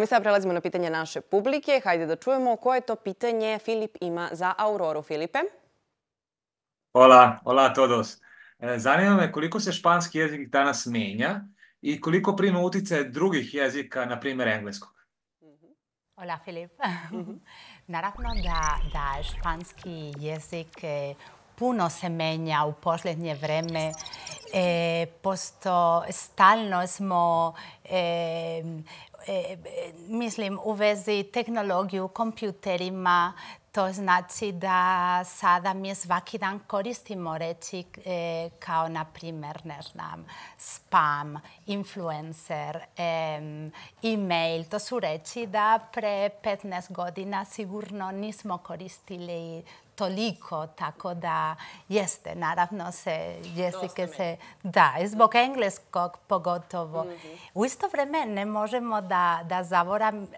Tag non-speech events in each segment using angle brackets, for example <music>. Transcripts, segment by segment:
Mi sada prelazimo na pitanje naše publike. Hajde da čujemo koje to pitanje Filip ima za Auroru. Filipe? Hola, hola todos. E, zanima me koliko se španski jezik danas menja i koliko prima utice drugih jezika, na primjer engleskog. Mhm. Hola, Filip. <laughs> Naravno da španski jezik e, puno se menja u posljednje vreme. E, posto stalno smo, e, e mislim, u vezi tehnologiju, kompjuterima, to znači da sada mi svaki dan koristimo reći e, kao, na primjer, ne znam, spam, influencer, e, e-mail. To su reći da pre 15 godina sigurno nismo koristili toliko, tako da jeste, naravno se jesike se, da, zbog engleskog pogotovo. Mhm. U isto vreme ne možemo da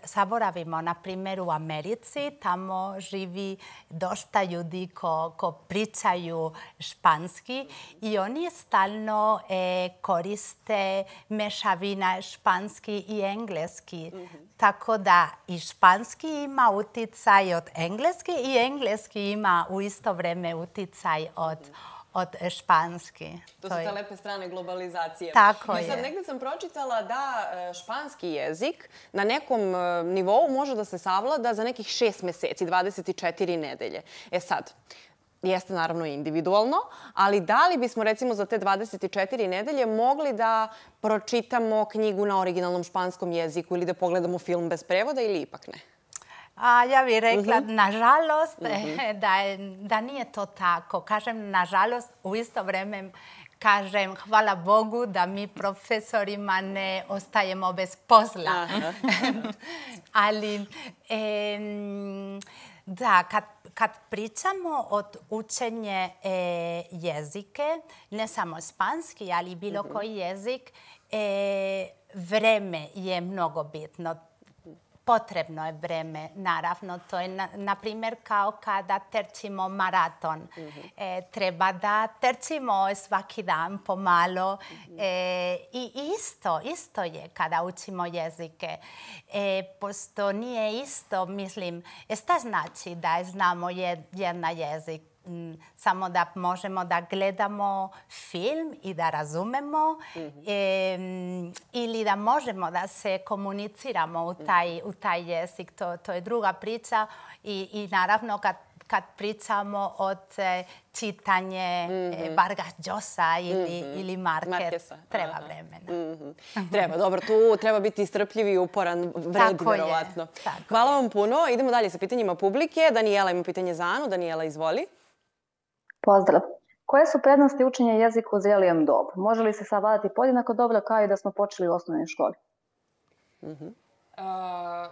zaboravimo, na primjer u Americi, tamo živi dosta ljudi ko pričaju španski i oni stalno e, koriste mešavina španski i engleski. Mhm. Tako da i španski ima uticaj od engleski i engleski ima ima u isto vreme uticaj od od španski. To su te lepe strane globalizacije. Tako je. Sad negdje sam pročitala da e, španski jezik na nekom e, nivou može da se savlada za nekih šest meseci, 24 nedelje. E sad, jeste naravno individualno, ali da li bismo recimo za te 24 nedelje mogli da pročitamo knjigu na originalnom španskom jeziku ili da pogledamo film bez prevoda ili ipak ne? Ne. A ja bih rekla, mhm. nažalost, mhm. <laughs> da nije to tako. Kažem, nažalost, u isto vreme kažem hvala Bogu da mi profesorima ne ostajemo bez posla. <laughs> Ali, da, kad pričamo od učenje e, jezike, ne samo španski, ali bilo mhm. koji jezik, e, vreme je mnogo bitno potrebno je vreme, naravno. To je, na, primjer, kao kada trčimo maraton. Mhm. e, treba da trčimo e, svaki dan pomalo. Mm e, I isto, isto je kada učimo jezike. E, posto nije isto, mislim, e, šta znači da znamo jedna jezik? Mm, samo da možemo da gledamo film i da razumemo mhm. ili da možemo da se komuniciramo u mhm. taj jezik. To je druga priča i naravno kad kad pričamo od e, čitanje e, mhm. Vargas Llosa ili Marquez, treba vremena. Treba, dobro, tu treba biti strpljiv i uporan vred, vjerovatno. Hvala vam puno. Idemo dalje sa pitanjima publike. Daniela ima pitanje za Anu. Daniela, izvoli. Pozdrav. Koje su prednosti učenja jezika u zrelijem dobu? Može li se savladati podjednako dobro kao i da smo počeli u osnovnoj školi? Uh mhm. -huh.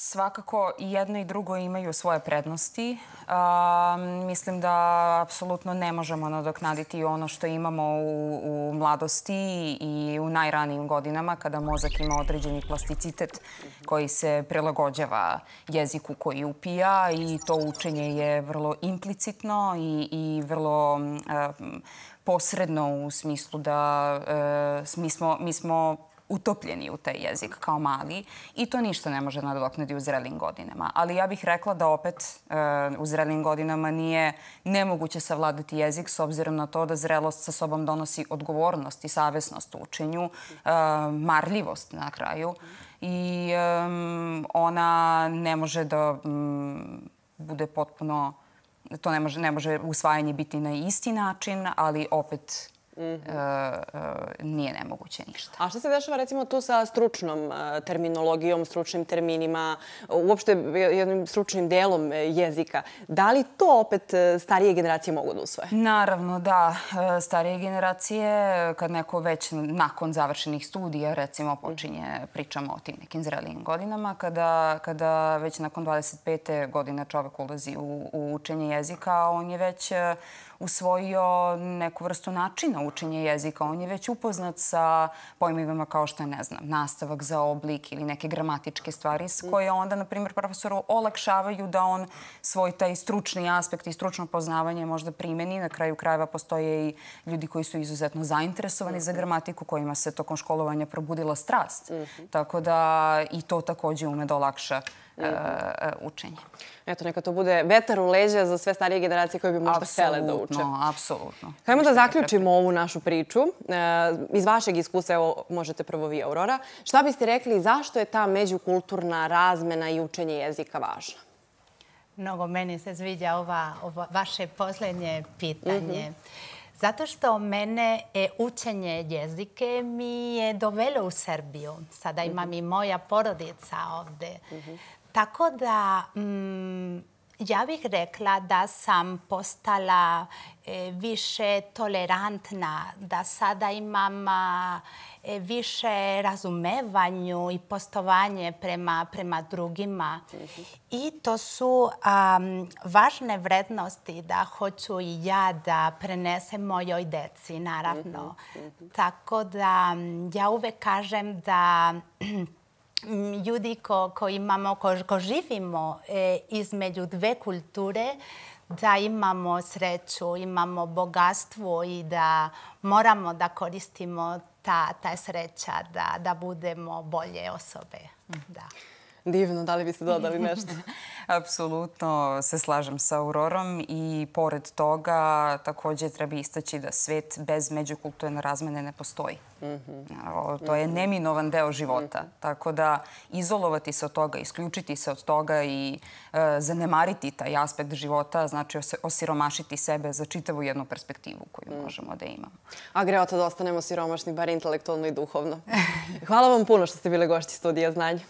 Svakako i jedno i drugo imaju svoje prednosti. Mislim da apsolutno ne možemo nadoknaditi ono što imamo u mladosti i u najranijim godinama kada mozak ima određeni plasticitet koji se prilagođava jeziku koji upija i to učenje je vrlo implicitno i vrlo posredno u smislu da e, mi smo prilagođeni utopljeni u taj jezik kao mali i to ništa ne može nadoknuti u zrelim godinama. Ali ja bih rekla da opet eh, u zrelim godinama nije nemoguće savladati jezik s obzirom na to da zrelost sa sobom donosi odgovornost i savjesnost u učenju, eh, marljivost na kraju i eh, ona ne može da mm, bude potpuno... To ne može, ne može usvajanje biti na isti način, ali opet Mhm. Eh, eh, nije nemoguće ništa. A što se dešava recimo tu sa stručnom eh, terminologijom, stručnim terminima, uopšte jednim stručnim delom jezika? Da li to opet starije generacije mogu da usvoje? Naravno, da. Starije generacije, kad neko već nakon završenih studija, recimo, mhm. počinje pričama o tim nekim zrelijim godinama, kada već nakon 25. godina čovek ulazi u učenje jezika, on je već usvojio neku vrstu načina učenja jezika. On je već upoznat sa pojmivima kao što je, ne znam, nastavak za oblik ili neke gramatičke stvari koje onda, na primjer, profesoru olakšavaju da on svoj taj stručni aspekt i stručno poznavanje možda primeni. Na kraju krajeva postoje i ljudi koji su izuzetno zainteresovani za mhm. gramatiku kojima se tokom školovanja probudila strast. Mhm. Tako da i to takođe ume da olakša učenje E, e, učenje. Eto, neka to bude vetar u leđa za sve starije generacije koje bi možda htjele da uče. Apsolutno, apsolutno. Hajmo da zaključimo ovu našu priču. E, iz vašeg iskustva, evo, možete prvo vi, Aurora. Šta biste rekli, zašto je ta međukulturna razmena i učenje jezika važna? Mnogo meni se zviđa ova vaše poslednje pitanje. Mhm. Zato što mene učenje jezike mi je dovelo u Srbiju. Sada mhm. imam i moja porodica ovde. Mhm tako da mm, ja bih rekla da sam postala e, više tolerantna, da sada imam a, e, više razumevanju i postovanje prema, prema drugima. I to su važne vrednosti da hoću i ja da prenesem mojoj deci, naravno. Mhm, mhm. Tako da mm, ja uvek kažem da <clears throat> Mm, ljudi ko, ko imamo, ko, živimo e, između dve kulture, da imamo sreću, imamo bogatstvo i da moramo da koristimo ta, ta sreća da, da budemo bolje osobe. Da divno. Da li biste dodali <laughs> nešto? Apsolutno se slažem sa Aurorom i pored toga takođe treba istaći da svet bez međukulturne razmene ne postoji. Mhm. To je mhm. neminovan deo života. Mhm. Tako da izolovati se od toga, isključiti se od toga i e, zanemariti taj aspekt života znači osiromašiti sebe za čitavu jednu perspektivu koju možemo da imamo. A greota da ostanemo siromašni, bar intelektualno i duhovno. Hvala vam puno što ste bile gošći studija znanja.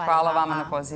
qual a vama na pozivu.